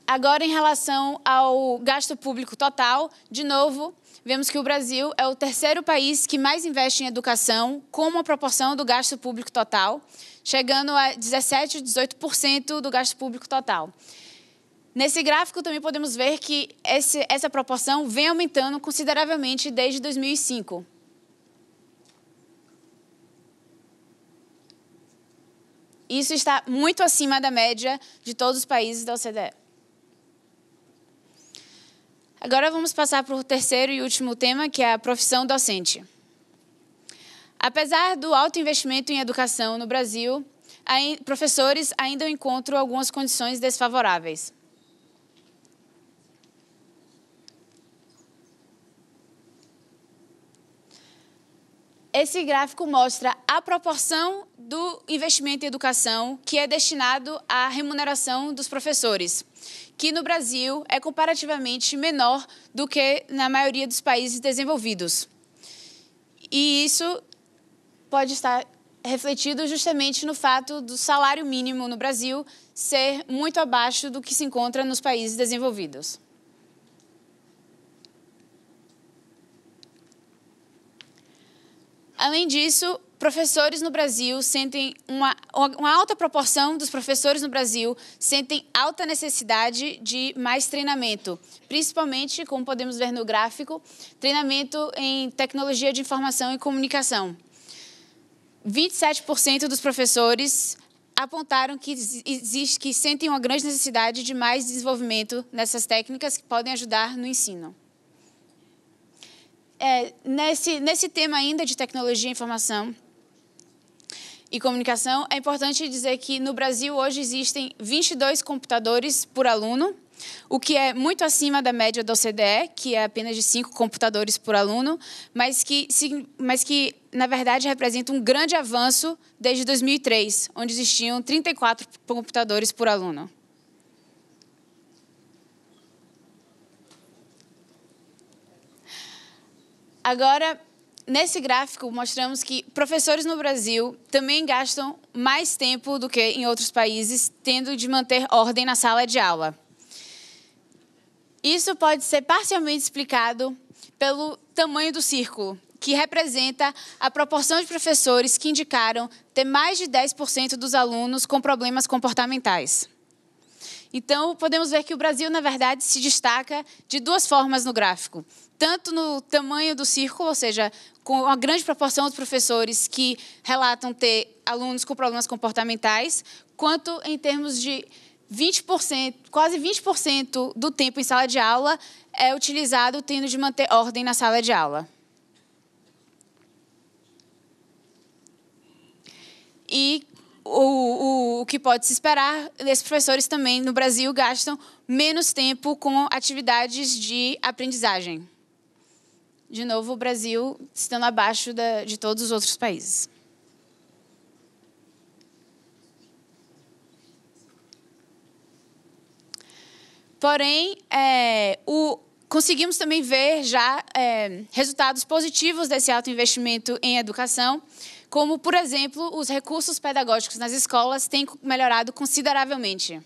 Agora, em relação ao gasto público total, de novo, vemos que o Brasil é o terceiro país que mais investe em educação, com uma proporção do gasto público total, chegando a 17, 18% do gasto público total. Nesse gráfico também podemos ver que esse, essa proporção vem aumentando consideravelmente desde 2005. Isso está muito acima da média de todos os países da OCDE. Agora vamos passar para o terceiro e último tema, que é a profissão docente. Apesar do alto investimento em educação no Brasil, professores ainda encontram algumas condições desfavoráveis. Esse gráfico mostra a proporção do investimento em educação que é destinado à remuneração dos professores que no Brasil é comparativamente menor do que na maioria dos países desenvolvidos. E isso pode estar refletido justamente no fato do salário mínimo no Brasil ser muito abaixo do que se encontra nos países desenvolvidos. Além disso, professores no Brasil sentem uma, uma alta proporção dos professores no Brasil sentem alta necessidade de mais treinamento, principalmente, como podemos ver no gráfico, treinamento em tecnologia de informação e comunicação. 27% dos professores apontaram que existe que sentem uma grande necessidade de mais desenvolvimento nessas técnicas que podem ajudar no ensino. É, nesse, nesse tema ainda de tecnologia e informação, e comunicação, é importante dizer que no Brasil hoje existem 22 computadores por aluno, o que é muito acima da média do OCDE, que é apenas de 5 computadores por aluno, mas que, mas que, na verdade, representa um grande avanço desde 2003, onde existiam 34 computadores por aluno. Agora, Nesse gráfico, mostramos que professores no Brasil também gastam mais tempo do que em outros países, tendo de manter ordem na sala de aula. Isso pode ser parcialmente explicado pelo tamanho do círculo, que representa a proporção de professores que indicaram ter mais de 10% dos alunos com problemas comportamentais. Então, podemos ver que o Brasil, na verdade, se destaca de duas formas no gráfico tanto no tamanho do círculo, ou seja, com uma grande proporção dos professores que relatam ter alunos com problemas comportamentais, quanto em termos de 20%, quase 20% do tempo em sala de aula é utilizado tendo de manter ordem na sala de aula. E o, o, o, que pode se esperar, esses professores também no Brasil gastam menos tempo com atividades de aprendizagem de novo, o Brasil estando abaixo da, de todos os outros países. Porém, é, o, conseguimos também ver já é, resultados positivos desse alto investimento em educação, como, por exemplo, os recursos pedagógicos nas escolas têm melhorado consideravelmente.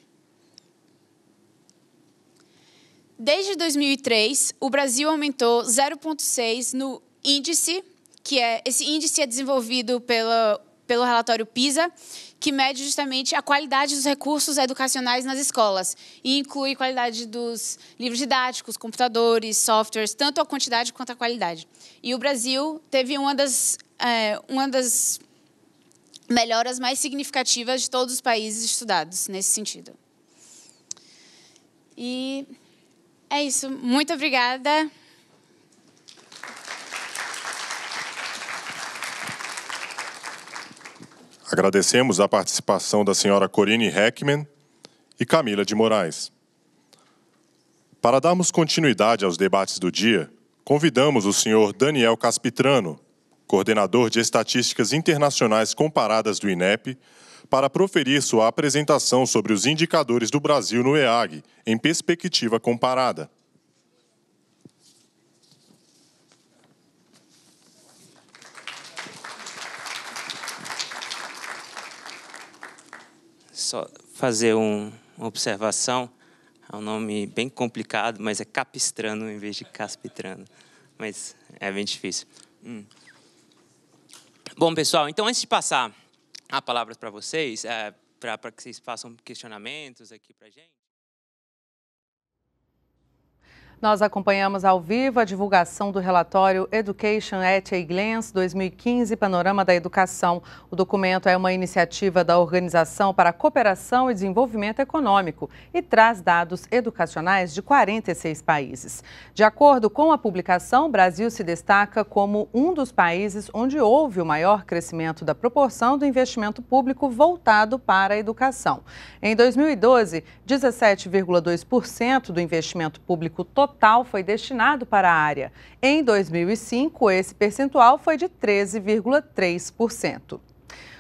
Desde 2003, o Brasil aumentou 0,6 no índice, que é esse índice é desenvolvido pela, pelo relatório PISA, que mede justamente a qualidade dos recursos educacionais nas escolas e inclui qualidade dos livros didáticos, computadores, softwares, tanto a quantidade quanto a qualidade. E o Brasil teve uma das, é, uma das melhoras mais significativas de todos os países estudados nesse sentido. E é isso. Muito obrigada. Agradecemos a participação da senhora Corine Heckman e Camila de Moraes. Para darmos continuidade aos debates do dia, convidamos o senhor Daniel Caspitrano, coordenador de Estatísticas Internacionais Comparadas do INEP, para proferir sua apresentação sobre os indicadores do Brasil no EAG, em perspectiva comparada. Só fazer um, uma observação. É um nome bem complicado, mas é Capistrano em vez de Caspitrano. Mas é bem difícil. Hum. Bom, pessoal, então antes de passar a para vocês, é, para que vocês façam questionamentos aqui para a gente. Nós acompanhamos ao vivo a divulgação do relatório Education at a Glance 2015, Panorama da Educação. O documento é uma iniciativa da Organização para a Cooperação e Desenvolvimento Econômico e traz dados educacionais de 46 países. De acordo com a publicação, o Brasil se destaca como um dos países onde houve o maior crescimento da proporção do investimento público voltado para a educação. Em 2012, 17,2% do investimento público total total foi destinado para a área. Em 2005, esse percentual foi de 13,3%.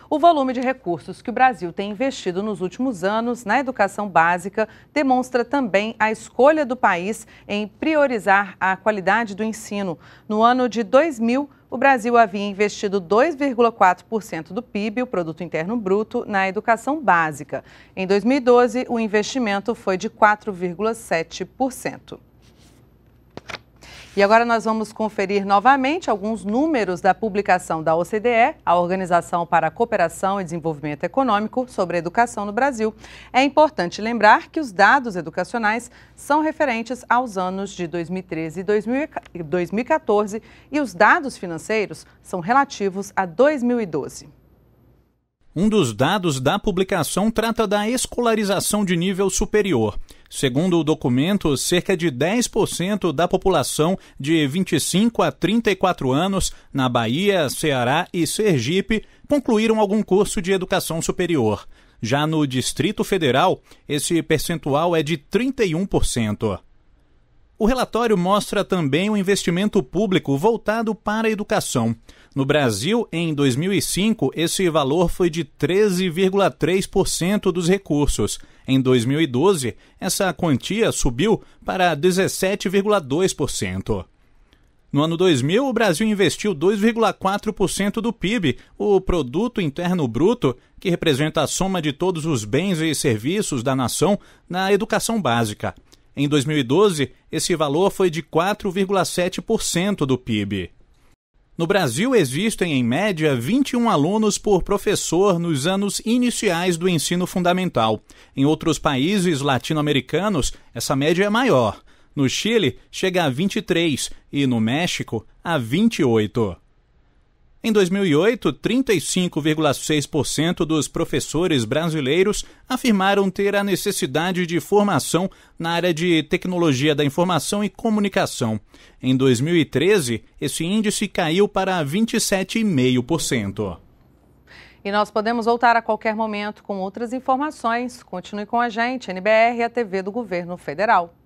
O volume de recursos que o Brasil tem investido nos últimos anos na educação básica demonstra também a escolha do país em priorizar a qualidade do ensino. No ano de 2000, o Brasil havia investido 2,4% do PIB, o Produto Interno Bruto, na educação básica. Em 2012, o investimento foi de 4,7%. E agora nós vamos conferir novamente alguns números da publicação da OCDE, a Organização para a Cooperação e Desenvolvimento Econômico, sobre educação no Brasil. É importante lembrar que os dados educacionais são referentes aos anos de 2013 e 2014 e os dados financeiros são relativos a 2012. Um dos dados da publicação trata da escolarização de nível superior. Segundo o documento, cerca de 10% da população de 25 a 34 anos na Bahia, Ceará e Sergipe concluíram algum curso de educação superior. Já no Distrito Federal, esse percentual é de 31%. O relatório mostra também o investimento público voltado para a educação. No Brasil, em 2005, esse valor foi de 13,3% dos recursos. Em 2012, essa quantia subiu para 17,2%. No ano 2000, o Brasil investiu 2,4% do PIB, o Produto Interno Bruto, que representa a soma de todos os bens e serviços da nação, na educação básica. Em 2012, esse valor foi de 4,7% do PIB. No Brasil, existem, em média, 21 alunos por professor nos anos iniciais do ensino fundamental. Em outros países latino-americanos, essa média é maior. No Chile, chega a 23 e no México, a 28. Em 2008, 35,6% dos professores brasileiros afirmaram ter a necessidade de formação na área de tecnologia da informação e comunicação. Em 2013, esse índice caiu para 27,5%. E nós podemos voltar a qualquer momento com outras informações. Continue com a gente, NBR, a TV do Governo Federal.